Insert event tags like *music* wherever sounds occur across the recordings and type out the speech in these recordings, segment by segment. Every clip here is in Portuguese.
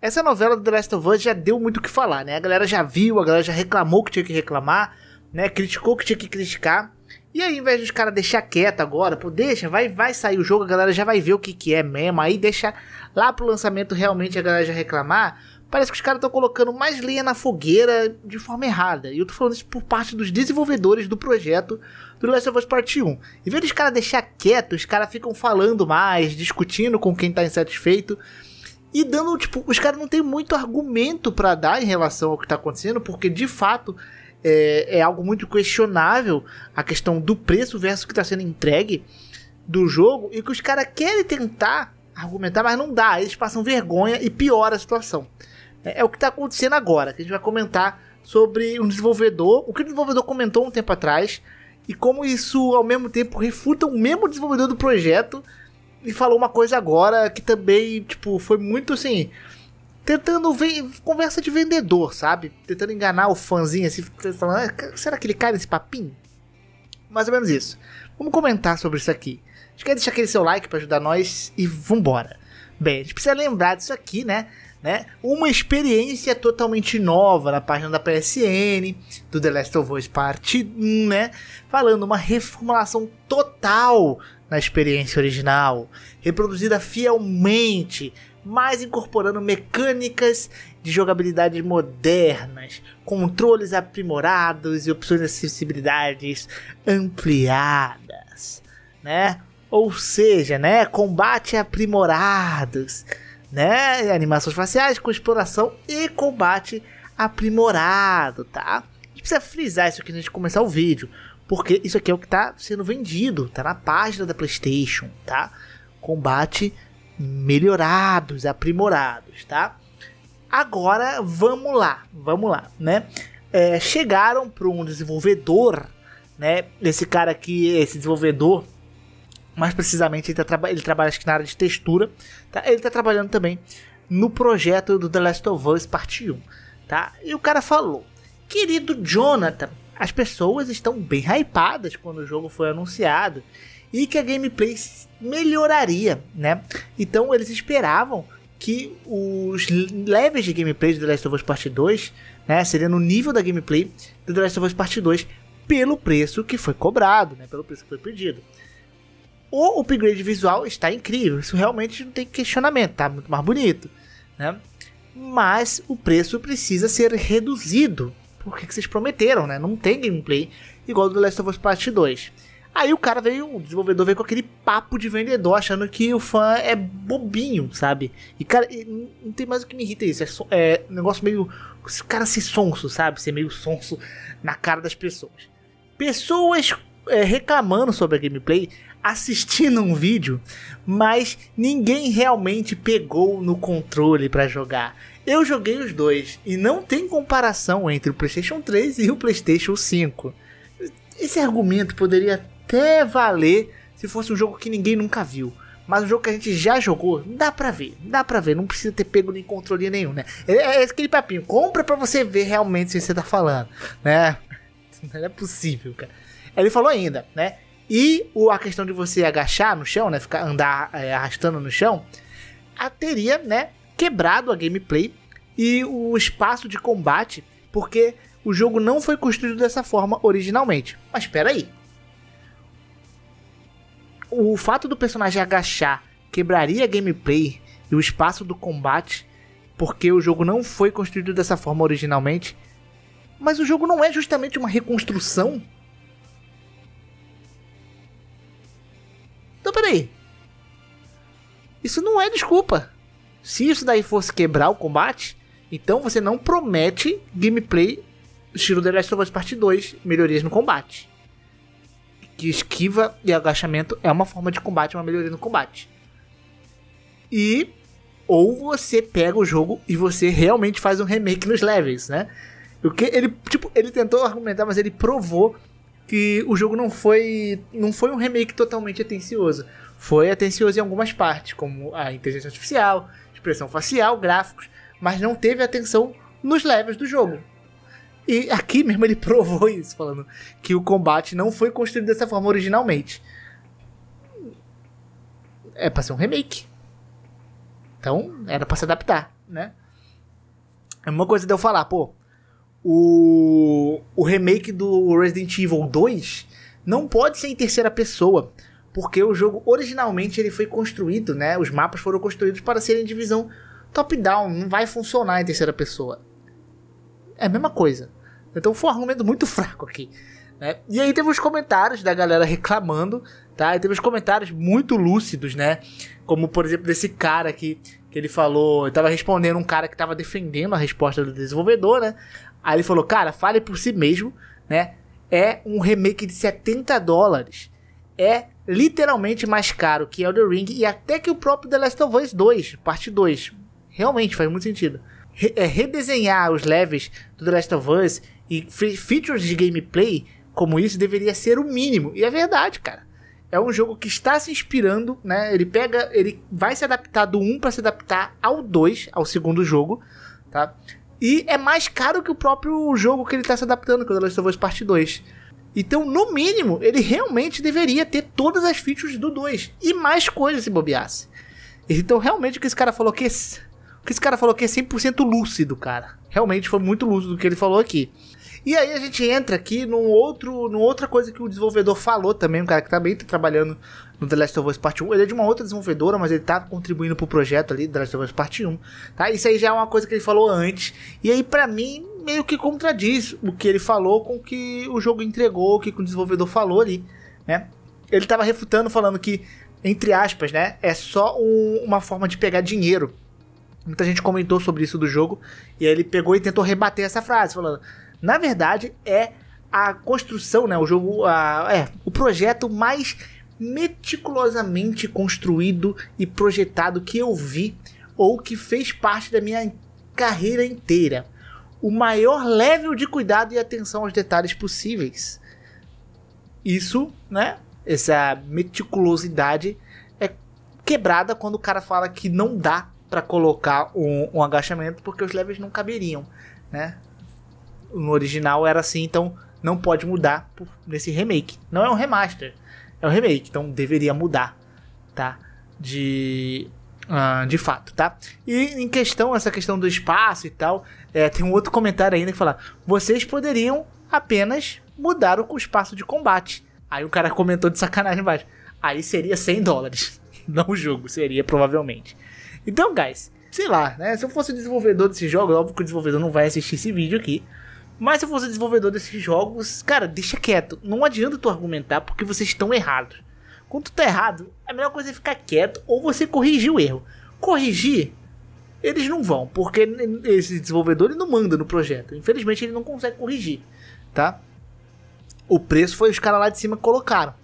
Essa novela do The Last of Us já deu muito o que falar, né? A galera já viu, a galera já reclamou que tinha que reclamar, né? Criticou que tinha que criticar. E aí, ao invés dos caras deixar quieto agora, pô, deixa, vai, vai sair o jogo, a galera já vai ver o que, que é mesmo. Aí deixa lá pro lançamento realmente a galera já reclamar. Parece que os caras estão colocando mais linha na fogueira de forma errada. E eu tô falando isso por parte dos desenvolvedores do projeto do Last of Us Part 1. Em vez dos caras deixar quieto, os caras ficam falando mais, discutindo com quem tá insatisfeito. E dando, tipo, os caras não tem muito argumento para dar em relação ao que tá acontecendo, porque de fato é, é algo muito questionável a questão do preço versus o que tá sendo entregue do jogo e que os caras querem tentar argumentar, mas não dá. Eles passam vergonha e piora a situação. É, é o que está acontecendo agora, que a gente vai comentar sobre um desenvolvedor, o que o desenvolvedor comentou um tempo atrás e como isso ao mesmo tempo refuta o mesmo desenvolvedor do projeto e falou uma coisa agora que também, tipo, foi muito assim. Tentando ver, conversa de vendedor, sabe? Tentando enganar o fãzinho, assim, falando, ah, será que ele cai nesse papinho? Mais ou menos isso. Vamos comentar sobre isso aqui. Acho que deixar aquele seu like para ajudar nós e vambora. Bem, a gente precisa lembrar disso aqui, né? né? Uma experiência totalmente nova na página da PSN, do The Last of Us Part 1, né? Falando uma reformulação total na experiência original, reproduzida fielmente, mas incorporando mecânicas de jogabilidade modernas, controles aprimorados e opções de acessibilidades ampliadas, né? Ou seja, né, combate aprimorados, né? Animações faciais com exploração e combate aprimorado, tá? A gente precisa frisar isso aqui antes de começar o vídeo. Porque isso aqui é o que está sendo vendido, está na página da PlayStation, tá? Combate melhorados, aprimorados, tá? Agora vamos lá, vamos lá, né? É, chegaram para um desenvolvedor, né? Esse cara aqui, esse desenvolvedor, mais precisamente, ele, tá ele trabalha acho que na área de textura, tá? Ele está trabalhando também no projeto do The Last of Us Part 1, tá? E o cara falou: Querido Jonathan, as pessoas estão bem hypadas quando o jogo foi anunciado e que a gameplay melhoraria, né? Então eles esperavam que os levels de gameplay de The Last of Us Part 2, né, seria no nível da gameplay de The Last of Us Part 2 pelo preço que foi cobrado, né, pelo preço que foi pedido. O upgrade visual está incrível, isso realmente não tem questionamento, tá muito mais bonito, né? Mas o preço precisa ser reduzido porque que vocês prometeram, né? Não tem gameplay igual do Last of Us Part 2. Aí o cara veio, o desenvolvedor veio com aquele papo de vendedor, achando que o fã é bobinho, sabe? E cara, não tem mais o que me irrita isso. É, so, é um negócio meio. Esse cara se sonso, sabe? Ser meio sonso na cara das pessoas. Pessoas é, reclamando sobre a gameplay, assistindo um vídeo, mas ninguém realmente pegou no controle para jogar. Eu joguei os dois e não tem comparação entre o PlayStation 3 e o PlayStation 5. Esse argumento poderia até valer se fosse um jogo que ninguém nunca viu. Mas um jogo que a gente já jogou, dá pra ver, dá pra ver, não precisa ter pego nem controle nenhum, né? É, é aquele papinho, compra pra você ver realmente se você tá falando, né? *laughs* Não é possível, cara. Ele falou ainda, né? E o, a questão de você agachar no chão, né? Ficar andar é, arrastando no chão, a, teria, né? quebrado a gameplay e o espaço de combate, porque o jogo não foi construído dessa forma originalmente. Mas espera aí. O fato do personagem agachar quebraria a gameplay e o espaço do combate, porque o jogo não foi construído dessa forma originalmente. Mas o jogo não é justamente uma reconstrução? Então peraí. Isso não é desculpa. Se isso daí fosse quebrar o combate, então você não promete gameplay estilo The Last of Us Part 2, melhorias no combate. Que esquiva e agachamento é uma forma de combate, é uma melhoria no combate. E ou você pega o jogo e você realmente faz um remake nos levels, né? O que ele, tipo, ele tentou argumentar, mas ele provou que o jogo não foi não foi um remake totalmente atencioso foi atencioso em algumas partes, como a inteligência artificial, expressão facial, gráficos, mas não teve atenção nos levels do jogo. E aqui mesmo ele *laughs* provou isso, falando que o combate não foi construído dessa forma originalmente. É pra ser um remake. Então, era pra se adaptar, né? É uma coisa de eu falar, pô, o, o remake do Resident Evil 2 não pode ser em terceira pessoa, porque o jogo originalmente ele foi construído, né? Os mapas foram construídos para serem divisão top-down, não vai funcionar em terceira pessoa. É a mesma coisa. Então foi um argumento muito *laughs* fraco aqui. Né? E aí teve os comentários da galera reclamando, tá? E teve os comentários muito lúcidos, né? Como por exemplo desse cara aqui que ele falou, estava respondendo um cara que estava defendendo a resposta do desenvolvedor, né? Aí ele falou, cara, fale por si mesmo, né? É um remake de 70 dólares. É literalmente mais caro que Elder Ring e até que o próprio The Last of Us 2, parte 2. Realmente faz muito sentido. Re é, redesenhar os levels do The Last of Us e features de gameplay como isso deveria ser o mínimo. E é verdade, cara. É um jogo que está se inspirando, né? Ele pega, ele vai se adaptar do 1 para se adaptar ao 2, ao segundo jogo, tá? E é mais caro que o próprio jogo que ele está se adaptando, que é o The Last of Us parte 2. Então, no mínimo, ele realmente deveria ter todas as features do 2 e mais coisas se bobeasse. Então, realmente, o que esse cara falou que esse, é o que esse cara falou que é 100% lúcido, cara. Realmente foi muito lúcido o que ele falou aqui. E aí a gente entra aqui num outro, numa outra coisa que o desenvolvedor falou também, um cara que também tá trabalhando no The Last of Us Part 1. Ele é de uma outra desenvolvedora, mas ele tá contribuindo pro projeto ali, The Last of Us Part 1, tá? Isso aí já é uma coisa que ele falou antes. E aí para mim meio que contradiz o que ele falou com o que o jogo entregou, o que o desenvolvedor falou ali, né? Ele estava refutando, falando que, entre aspas, né, é só um, uma forma de pegar dinheiro. Muita gente comentou sobre isso do jogo, e aí ele pegou e tentou rebater essa frase, falando, na verdade, é a construção, né, o jogo, a, é, o projeto mais meticulosamente construído e projetado que eu vi ou que fez parte da minha carreira inteira o maior level de cuidado e atenção aos detalhes possíveis. Isso, né? Essa meticulosidade é quebrada quando o cara fala que não dá para colocar um, um, agachamento porque os levels não caberiam, né? No original era assim, então não pode mudar por, nesse remake. Não é um remaster, é um remake, então deveria mudar, tá? De ah, de fato, tá? E em questão, essa questão do espaço e tal, é, tem um outro comentário ainda que fala: vocês poderiam apenas mudar o espaço de combate. Aí o cara comentou de sacanagem embaixo. Aí seria 100 dólares. *laughs* Não o jogo, seria provavelmente. Então, guys, sei lá, né? Se eu fosse desenvolvedor desse jogo, óbvio que o desenvolvedor não vai assistir esse vídeo aqui. Mas se eu fosse desenvolvedor desses jogos, cara, deixa quieto. Não adianta tu argumentar porque vocês estão errados. Quando tu tá errado, a melhor coisa é ficar quieto ou você corrigir o erro. Corrigir, eles não vão, porque esse desenvolvedor ele não manda no projeto. Infelizmente ele não consegue corrigir, tá? O preço foi os caras lá de cima colocaram.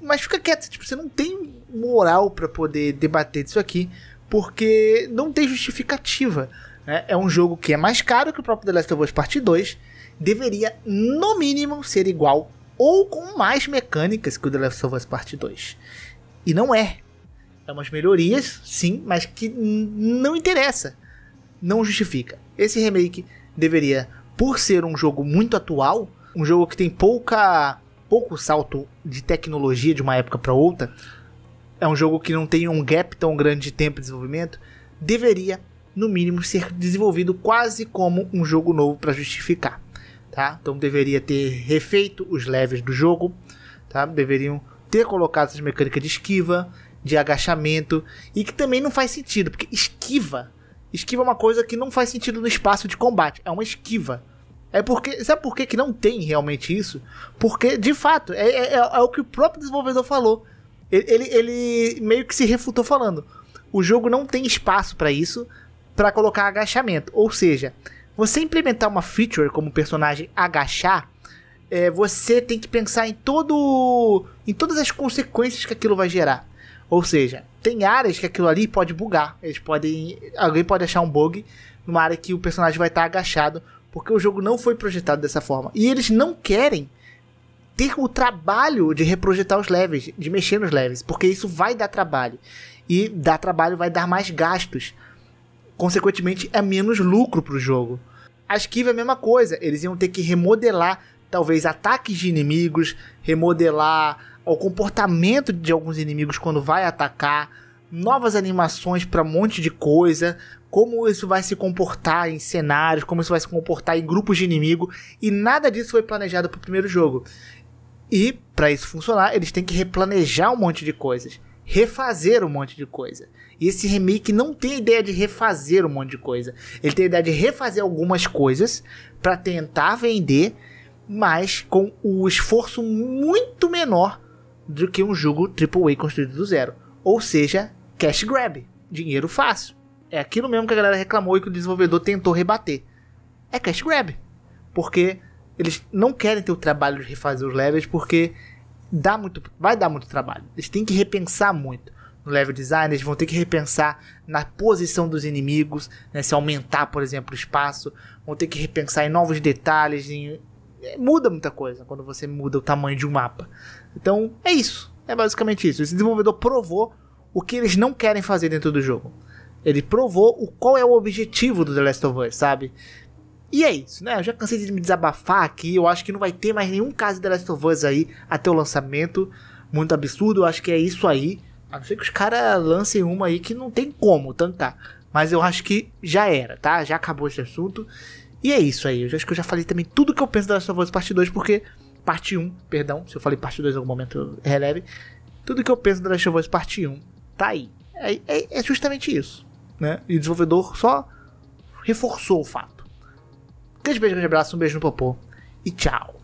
Mas fica quieto, tipo, você não tem moral para poder debater disso aqui, porque não tem justificativa. Né? É um jogo que é mais caro que o próprio The Last of Us Part 2, deveria, no mínimo, ser igual ou com mais mecânicas que o The Last of Us Part 2. E não é. É umas melhorias, sim, mas que não interessa. Não justifica. Esse remake deveria, por ser um jogo muito atual, um jogo que tem pouca pouco salto de tecnologia de uma época para outra, é um jogo que não tem um gap tão grande de tempo de desenvolvimento, deveria, no mínimo, ser desenvolvido quase como um jogo novo para justificar tá? Então deveria ter refeito os levels do jogo, tá? Deveriam ter colocado essas mecânicas de esquiva, de agachamento e que também não faz sentido, porque esquiva, esquiva é uma coisa que não faz sentido no espaço de combate, é uma esquiva. É porque, sabe por que, que não tem realmente isso? Porque, de fato, é, é, é, é o que o próprio desenvolvedor falou. Ele, ele, ele meio que se refutou falando. O jogo não tem espaço para isso, para colocar agachamento. Ou seja, você implementar uma feature como o personagem agachar, é, você tem que pensar em todo, em todas as consequências que aquilo vai gerar. Ou seja, tem áreas que aquilo ali pode bugar. Eles podem, alguém pode achar um bug numa área que o personagem vai estar tá agachado, porque o jogo não foi projetado dessa forma. E eles não querem ter o trabalho de reprojetar os levels, de mexer nos levels, porque isso vai dar trabalho. E dar trabalho vai dar mais gastos Consequentemente, é menos lucro para o jogo. A esquiva é a mesma coisa, eles iam ter que remodelar talvez ataques de inimigos, remodelar o comportamento de alguns inimigos quando vai atacar, novas animações para um monte de coisa, como isso vai se comportar em cenários, como isso vai se comportar em grupos de inimigo, e nada disso foi planejado para o primeiro jogo. E para isso funcionar, eles têm que replanejar um monte de coisas refazer um monte de coisa. E esse remake não tem ideia de refazer um monte de coisa. Ele tem a ideia de refazer algumas coisas para tentar vender, mas com o esforço muito menor do que um jogo AAA construído do zero. Ou seja, cash grab, dinheiro fácil. É aquilo mesmo que a galera reclamou e que o desenvolvedor tentou rebater. É cash grab. Porque eles não querem ter o trabalho de refazer os levels porque dá muito, vai dar muito trabalho. Eles têm que repensar muito no level design, eles vão ter que repensar na posição dos inimigos, né? se aumentar, por exemplo, o espaço, vão ter que repensar em novos detalhes, em... É, muda muita coisa quando você muda o tamanho de um mapa. Então é isso, é basicamente isso. Esse desenvolvedor provou o que eles não querem fazer dentro do jogo. Ele provou o qual é o objetivo do The Last of Us, sabe? E é isso, né? Eu já cansei de me desabafar aqui. Eu acho que não vai ter mais nenhum caso de The Last of Us aí até o lançamento. Muito absurdo, eu acho que é isso aí. A não ser que os caras lancem uma aí que não tem como tancar. Mas eu acho que já era, tá? Já acabou esse assunto. E é isso aí. Eu acho que eu já falei também tudo que eu penso da Last of Us Parte 2, porque. Parte 1, perdão. Se eu falei parte 2 em algum momento, releve. Tudo que eu penso da Last of Us Parte 1 tá aí. É, é, é justamente isso. Né? E o desenvolvedor só reforçou o fato. Grande beijo, grande abraço, um beijo no popô e tchau.